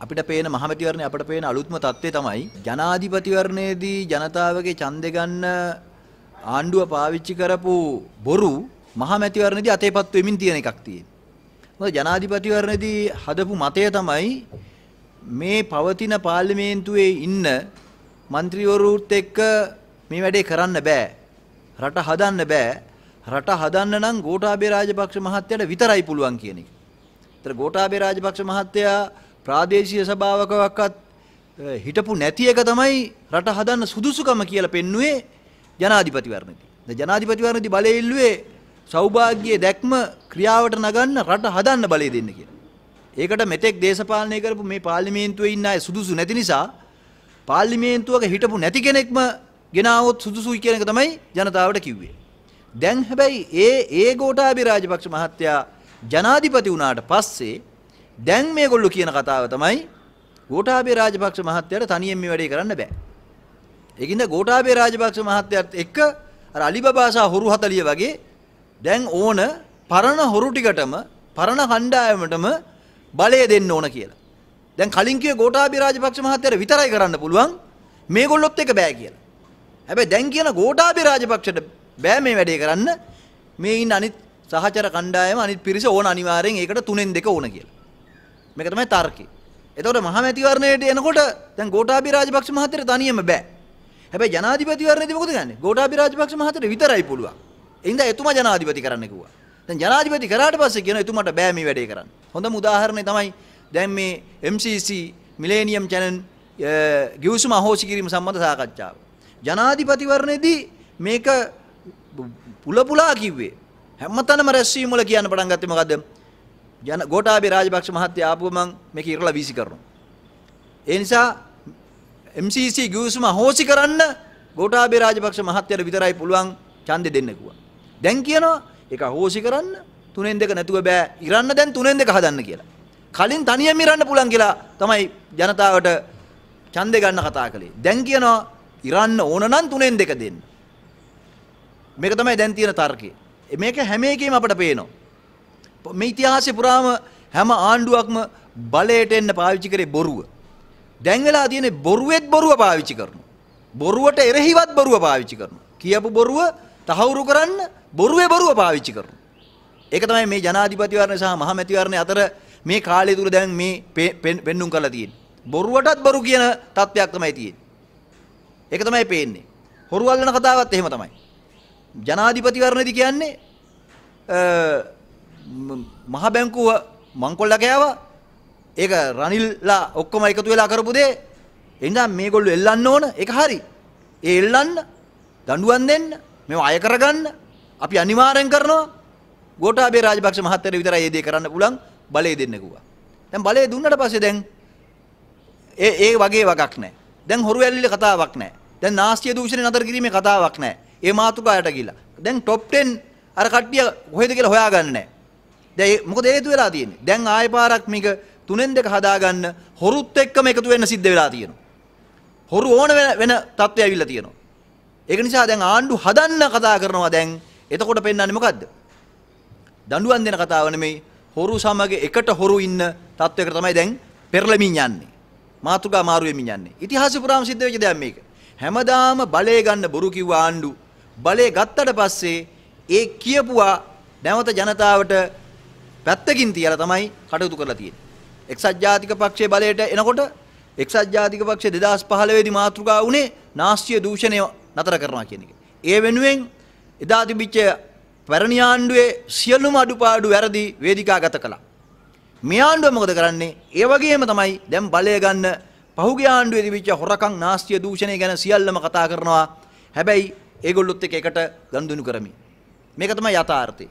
අපිට පේන මහමැතිවරණය අපට පේන අලුත්ම තත්ත්වය තමයි ජනාධිපතිවරණයේදී ජනතාවගේ ඡන්දෙ ගන්න ආණ්ඩුව පාවිච්චි කරපු බොරු මහමැතිවරණයේදී අතේපත් වෙමින් තියෙන එකක් තියෙනවා. මොකද ජනාධිපතිවරණයේදී හදපු මතය තමයි මේ පවතින පාර්ලිමේන්තුවේ ඉන්න മന്ത്രിවරුත් එක්ක මේ වැඩේ කරන්න බෑ. රට හදන්න බෑ. රට හදන්න නම් ගෝඨාභය රාජපක්ෂ මහත්තයාට විතරයි පුළුවන් කියන එක. ඒතර ගෝඨාභය රාජපක්ෂ මහත්තයා ප්‍රාදේශීය සභාවකවත් හිටපු නැති එක තමයි රට හදන්න සුදුසුකම කියලා පෙන්වුවේ ජනාධිපතිවරණදී. ද ජනාධිපතිවරණදී බලය ඉල්ලුවේ සෞභාග්‍යයේ දැක්ම ක්‍රියාවට නගන්න රට හදන්න බලය දෙන්න කියලා. ඒකට මෙතෙක් දේශපාලනය කරපු මේ පාර්ලිමේන්තුවේ ඉන්න අය සුදුසු නැති නිසා පාර්ලිමේන්තුවක හිටපු නැති කෙනෙක්ම ගෙනාවොත් සුදුසුයි කියන එක තමයි ජනතාවට කිව්වේ. දැන් හැබැයි ඒ ඒ ගෝඨාභය රාජපක්ෂ මහත්තයා ජනාධිපති වුණාට පස්සේ දැන් මේගොල්ලෝ කියන කතාව තමයි ගෝඨාභය රාජපක්ෂ මහත්තයාට තනියෙන් මේ වැඩේ කරන්න බෑ. ඒකින්ද ගෝඨාභය රාජපක්ෂ මහත්තයාත් එක්ක අර අලිබබාසා හොරු 40 වගේ දැන් ඕන පරණ හොරු ටිකටම පරණ කණ්ඩායමටම බලය දෙන්න ඕන කියලා. දැන් කලින් කියේ ගෝඨාභය රාජපක්ෂ මහත්තයාට විතරයි කරන්න පුළුවන් මේගොල්ලොත් එක බෑ කියලා. හැබැයි දැන් කියන ගෝඨාභය රාජපක්ෂට බෑ මේ වැඩේ කරන්න. මේ ඉන්න අනිත් සහචර කණ්ඩායම අනිත් පිරිස ඕන අනිවාර්යෙන් ඒකට තුනෙන් දෙක ඕන කියලා. මේක තමයි තර්කය. එතකොට මහමැතිවරණයට එනකොට දැන් ගෝඨාභය රාජපක්ෂ මහත්තයට තනියම බෑ. හැබැයි ජනාධිපතිවරණයේදී මොකද ගන්නෙ? ගෝඨාභය රාජපක්ෂ මහත්තයට විතරයි පුළුවන්. එහෙනම් එතුමා ජනාධිපති කරන්න කිව්වා. දැන් ජනාධිපති කරාට පස්සේ කියන එතුමාට බෑ මේ වැඩේ කරන්න. හොඳම උදාහරණය තමයි දැන් මේ MCC මිලේනියම් චැනන් ගිවිසුම අහෝසි කිරීම සම්බන්ධ සාකච්ඡාව. ජනාධිපතිවරණයේදී මේක පුල පුලා කිව්වේ. හැමතැනම රැස්වීම් වල කියන්න පටන් ගත්තේ මොකද්ද? ජන ගෝඨාභය රාජපක්ෂ මහත්තයා ආපුව මං මේක ඉරලා වීසි කරනවා. ඒ නිසා MCC ගිවිසුම හොසි කරන්න ගෝඨාභය රාජපක්ෂ මහත්තයාට විතරයි පුළුවන් ඡන්දෙ දෙන්න කිව්වා. දැන් කියනවා ඒක හොසි කරන්න තුනෙන් දෙක නැතුව බෑ ඉරන්න දැන් තුනෙන් දෙක හදන්න කියලා. කලින් තනියම ඉරන්න පුළුවන් කියලා තමයි ජනතාවට ඡන්දෙ ගන්න කතා කළේ. දැන් කියනවා ඉරන්න ඕන නම් තුනෙන් දෙක දෙන්න. මේක තමයි දැන් තියෙන තර්කය. මේක හැම එකෙම අපිට පේනවා. මේ ඉතිහාසය පුරාම හැම ආණ්ඩුවක්ම බලයට එන්න පාවිච්චි කරේ බොරුව. දැන් වෙලා තියෙන්නේ බොරුවෙත් බොරුව පාවිච්චි කරනවා. බොරුවට එරෙහිවත් බොරුව පාවිච්චි කරනවා. කියපු බොරුව තහවුරු කරන්න බොරුවේ බොරුව පාවිච්චි කරනවා. ඒක තමයි මේ ජනාධිපතිවරණය සහ මහමැතිවරණය අතර මේ කාලය තුල දැන් මේ පෙන්눔 කරලා තියෙන්නේ. බොරුවටත් බොරු කියන තත්ත්වයක් තමයි තියෙන්නේ. ඒක තමයි පේන්නේ. හොරු අල්ලන කතාවත් එහෙම තමයි. ජනාධිපතිවරණයේදී කියන්නේ මහ බැංකුව මංකොල්ලා ගෑවා. ඒක රනිල්ලා ඔක්කොම එකතු වෙලා කරපු දේ. එහෙනම් මේගොල්ලෝ එල්ලන්න ඕන. ඒක හරි. ඒ එල්ලන්න දඬුවම් දෙන්න මේව අය කරගන්න අපි අනිවාර්යෙන් කරනවා. ගෝඨාභය රාජපක්ෂ මහත්තයා විතරයි මේ දේ කරන්න පුළුවන් බලය දෙන්න කිව්වා. දැන් බලය දුන්නට පස්සේ දැන් ඒ ඒ වගේ වගක් නැහැ. දැන් හොරු ඇල්ලිල කතාවක් නැහැ. දැන් නාස්තිය දූෂණය නතර කිරීමේ කතාවක් නැහැ. ඒ මාතෘකාවට ගිහිලා. දැන් টপ 10 අර කට්ටිය කොහෙද කියලා හොයාගන්නේ නැහැ. දැන් මොකද හේතු වෙලා තියෙන්නේ? දැන් ආයෙ පාරක් මේක තුනෙන් දෙක හදාගන්න හොරුත් එක්කම එකතු වෙන්න සිද්ධ වෙලා තියෙනවා. හොරු ඕන වෙන තත්ත්වය ඇවිල්ලා තියෙනවා. ඒක නිසා දැන් ආණ්ඩු හදන්න කතා කරනවා දැන්. එතකොට පෙන්වන්නේ මොකද්ද? දඬුවම් දෙන කතාව නෙමෙයි. හොරු සමග එකට හොරු ඉන්න තත්ත්වයකට තමයි දැන් පෙරළමින් යන්නේ. මාතුකා මාරු වෙමින් යන්නේ. ඉතිහාස පුරාම සිද්ධ වෙච්ච දෙයක් මේක. හැමදාම බලය ගන්න බොරු කිව්ව ආණ්ඩු බලය ගත්තට පස්සේ ඒ කියපුවා නැවත ජනතාවට පැත්තකින් තියලා තමයි කටයුතු කරලා තියෙන්නේ. එක්සත් ජාතික පක්ෂයේ බලයට එනකොට එක්සත් ජාතික පක්ෂය 2015 දී මාතෘකා වුණේ නාස්තිය දූෂණය නතර කරනවා කියන එක. ඒ වෙනුවෙන් එදා තිබිච්ච පැරණි ආණ්ඩුවේ සියලුම අඩුපාඩු වැරදි වේදිකාගත කළා. මේ ආණ්ඩුව මොකද කරන්නේ? ඒ වගේම තමයි දැන් බලය ගන්න පහුගිය ආණ්ඩුවේ තිබිච්ච හොරකම් නාස්තිය දූෂණය ගැන සියල්ලම කතා කරනවා. හැබැයි ඒගොල්ලොත් එක්ක එකට ගනුදෙනු කරමි. මේක තමයි යථාර්ථය.